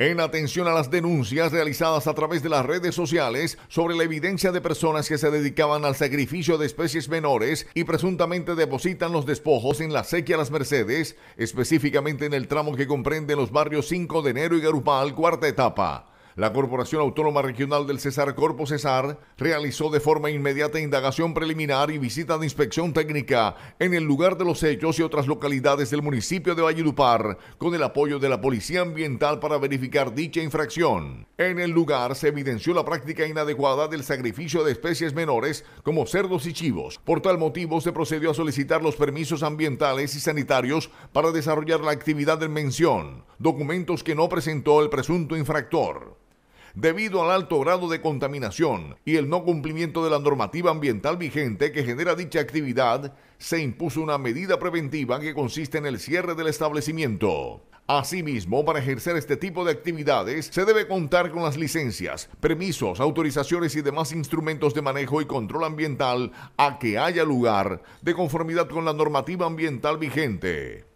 en atención a las denuncias realizadas a través de las redes sociales sobre la evidencia de personas que se dedicaban al sacrificio de especies menores y presuntamente depositan los despojos en la sequía Las Mercedes, específicamente en el tramo que comprende los barrios 5 de enero y Garupal, cuarta etapa. La Corporación Autónoma Regional del Cesar Corpo Cesar realizó de forma inmediata indagación preliminar y visita de inspección técnica en el lugar de los hechos y otras localidades del municipio de Valledupar con el apoyo de la Policía Ambiental para verificar dicha infracción. En el lugar se evidenció la práctica inadecuada del sacrificio de especies menores como cerdos y chivos. Por tal motivo se procedió a solicitar los permisos ambientales y sanitarios para desarrollar la actividad en mención, documentos que no presentó el presunto infractor debido al alto grado de contaminación y el no cumplimiento de la normativa ambiental vigente que genera dicha actividad, se impuso una medida preventiva que consiste en el cierre del establecimiento. Asimismo, para ejercer este tipo de actividades se debe contar con las licencias, permisos, autorizaciones y demás instrumentos de manejo y control ambiental a que haya lugar, de conformidad con la normativa ambiental vigente.